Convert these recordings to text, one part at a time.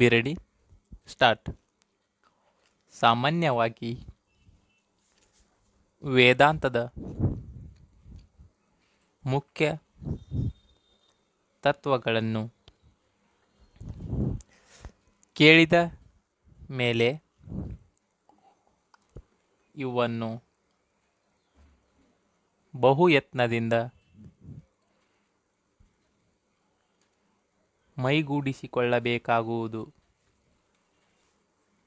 Biradi start ಸಾಮಾನ್ಯವಾಗಿ ವೇದಾಂತದ ಮುಖ್ಯ ತತ್ವಗಳನ್ನು ಕೇಳಿದ ಮೇಲೆ ಇವನ್ನು ಬಹುಯತ್ನದಿಂದ ಮೈಗೂಡಿಸಿಕೊಳ್ಳಬೇಕಾಗುವುದು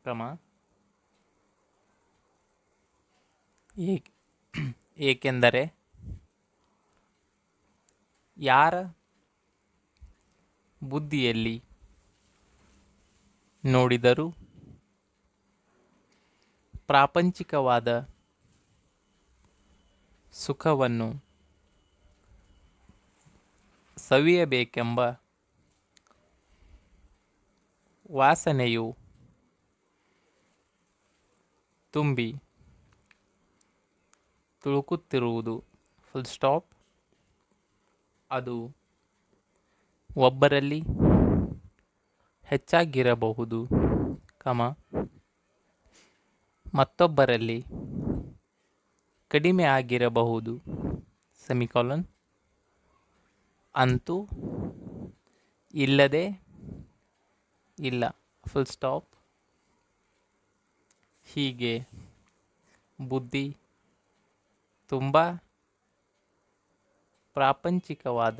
ಕ್ರಮ ಏಕೆಂದರೆ ಯಾರ ಬುದ್ಧಿಯಲ್ಲಿ ನೋಡಿದರೂ ಪ್ರಾಪಂಚಿಕವಾದ ಸುಖವನ್ನು ಸವಿಯಬೇಕೆಂಬ ವಾಸನೆಯು ತುಂಬಿ ತುಳುಕುತ್ತಿರುವುದು ಫುಲ್ ಸ್ಟಾಪ್ ಅದು ಒಬ್ಬರಲ್ಲಿ ಹೆಚ್ಚಾಗಿರಬಹುದು ಕಮ ಮತ್ತೊಬ್ಬರಲ್ಲಿ ಕಡಿಮೆ ಆಗಿರಬಹುದು ಸೆಮಿಕಾಲನ್ ಅಂತೂ ಇಲ್ಲದೆ ಇಲ್ಲ ಫುಲ್ ಸ್ಟಾಪ್ ಹೀಗೆ ಬುದ್ಧಿ ತುಂಬ ಪ್ರಾಪಂಚಿಕವಾದ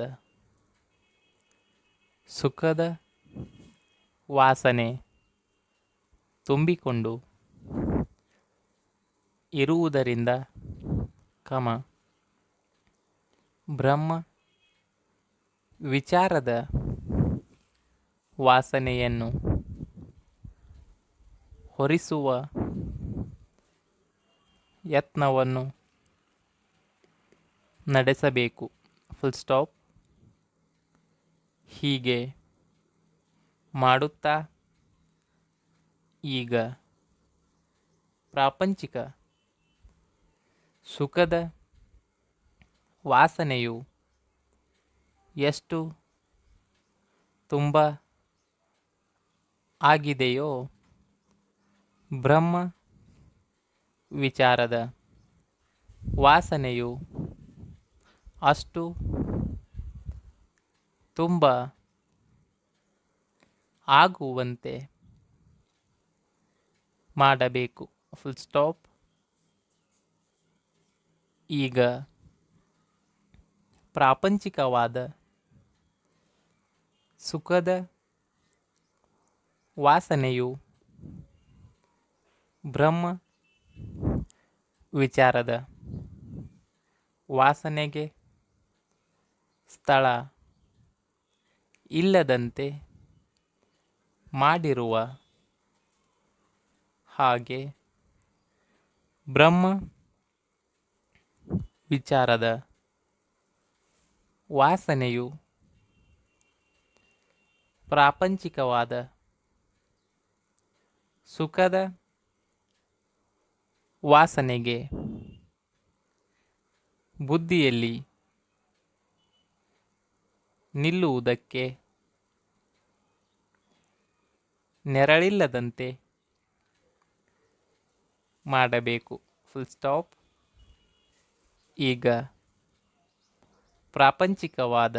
ಸುಖದ ವಾಸನೆ ತುಂಬಿಕೊಂಡು ಇರುವುದರಿಂದ ಕಮ ಬ್ರಹ್ಮ ವಿಚಾರದ ವಾಸನೆಯನ್ನು ಹೊರಿಸುವ ಯತ್ನವನ್ನು ನಡೆಸಬೇಕು ಫುಲ್ ಸ್ಟಾಪ್ ಹೀಗೆ ಮಾಡುತ್ತಾ ಈಗ ಪ್ರಾಪಂಚಿಕ ಸುಖದ ವಾಸನೆಯು ಎಷ್ಟು ತುಂಬ ಆಗಿದೆಯೋ ಬ್ರಹ್ಮ ವಿಚಾರದ ವಾಸನೆಯು ಅಷ್ಟು ತುಂಬ ಆಗುವಂತೆ ಮಾಡಬೇಕು ಫುಲ್ ಸ್ಟಾಪ್ ಈಗ ಪ್ರಾಪಂಚಿಕವಾದ ಸುಖದ ವಾಸನೆಯು ಬ್ರಹ್ಮ ವಿಚಾರದ ವಾಸನೆಗೆ ಸ್ಥಳ ಇಲ್ಲದಂತೆ ಮಾಡಿರುವ ಹಾಗೆ ಬ್ರಹ್ಮ ವಿಚಾರದ ವಾಸನೆಯು ಪ್ರಾಪಂಚಿಕವಾದ ಸುಖದ ವಾಸನೆಗೆ ಬುದ್ಧಿಯಲ್ಲಿ ನಿಲ್ಲುವುದಕ್ಕೆ ನೆರಳಿಲ್ಲದಂತೆ ಮಾಡಬೇಕು ಫುಲ್ ಸ್ಟಾಪ್ ಈಗ ಪ್ರಾಪಂಚಿಕವಾದ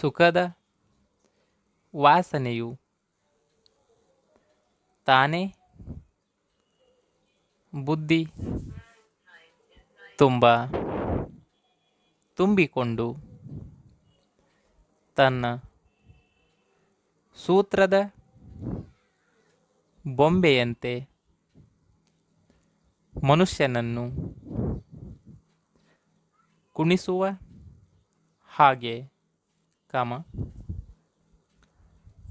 ಸುಖದ ವಾಸನೆಯು ತಾನೇ ಬುದ್ಧಿ ತುಂಬ ತುಂಬಿಕೊಂಡು ತನ್ನ ಸೂತ್ರದ ಬೊಂಬೆಯಂತೆ ಮನುಷ್ಯನನ್ನು ಕುಣಿಸುವ ಹಾಗೆ ಕಮ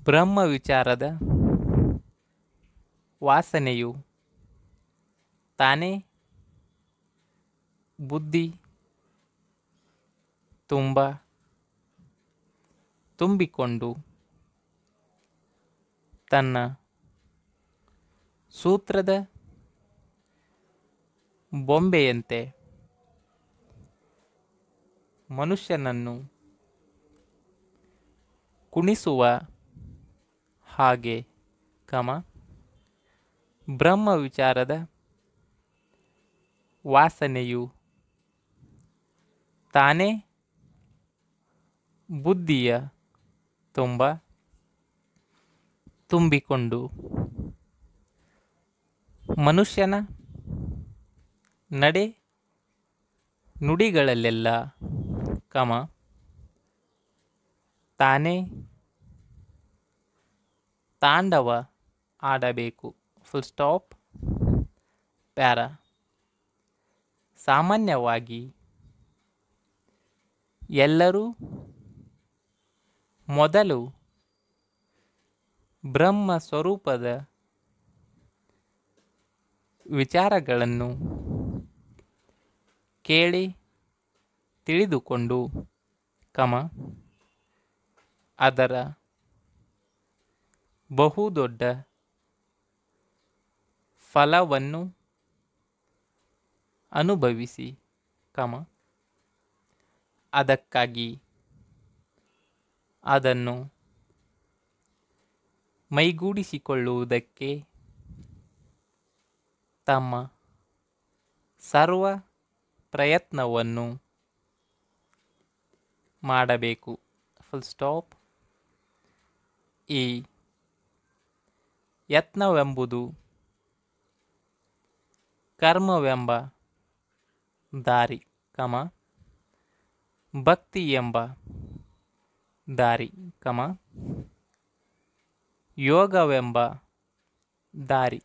ಬ್ರಹ್ಮ ವಿಚಾರದ ವಾಸನೆಯು ತಾನೇ ಬುದ್ಧಿ ತುಂಬ ತುಂಬಿಕೊಂಡು ತನ್ನ ಸೂತ್ರದ ಬೊಂಬೆಯಂತೆ ಮನುಷ್ಯನನ್ನು ಕುಣಿಸುವ ಹಾಗೆ ಕಮ ಬ್ರಹ್ಮ ವಿಚಾರದ ವಾಸನೆಯು ತಾನೇ ಬುದ್ಧಿಯ ತುಂಬ ತುಂಬಿಕೊಂಡು ಮನುಷ್ಯನ ನಡೆ ನುಡಿಗಳಲ್ಲೆಲ್ಲ ಕಮ ತಾನೇ ತಾಂಡವ ಆಡಬೇಕು ಫುಲ್ ಸ್ಟಾಪ್ ಪ್ಯಾರಾ ಸಾಮಾನ್ಯವಾಗಿ ಎಲ್ಲರೂ ಮೊದಲು ಬ್ರಹ್ಮ ಸ್ವರೂಪದ ವಿಚಾರಗಳನ್ನು ಕೇಳಿ ತಿಳಿದುಕೊಂಡು ಕಮ ಅದರ ಬಹುದೊಡ್ಡ ಫಲವನ್ನು ಅನುಭವಿಸಿ ಕಮ ಅದಕ್ಕಾಗಿ ಅದನ್ನು ಮೈಗೂಡಿಸಿಕೊಳ್ಳುವುದಕ್ಕೆ ತಮ್ಮ ಸರ್ವ ಪ್ರಯತ್ನವನ್ನು ಮಾಡಬೇಕು ಫುಲ್ ಸ್ಟಾಪ್ ಈ ಯತ್ನವೆಂಬುದು ಕರ್ಮವೆಂಬ ದಾರಿ, ಭಕ್ತಿ ಎಂಬ ದಾರಿ, ಯೋಗವೆಂಬ ದಾರಿ,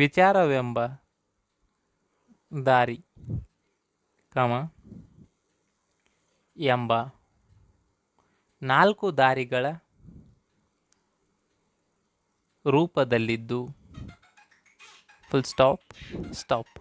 ವಿಚಾರವೆಂಬ ದಾರಿ, ಎಂಬ ನಾಲ್ಕು ದಾರಿಗಳ ರೂಪದಲ್ಲಿದ್ದು ಫುಲ್ ಸ್ಟಾಪ್ ಸ್ಟಾಪ್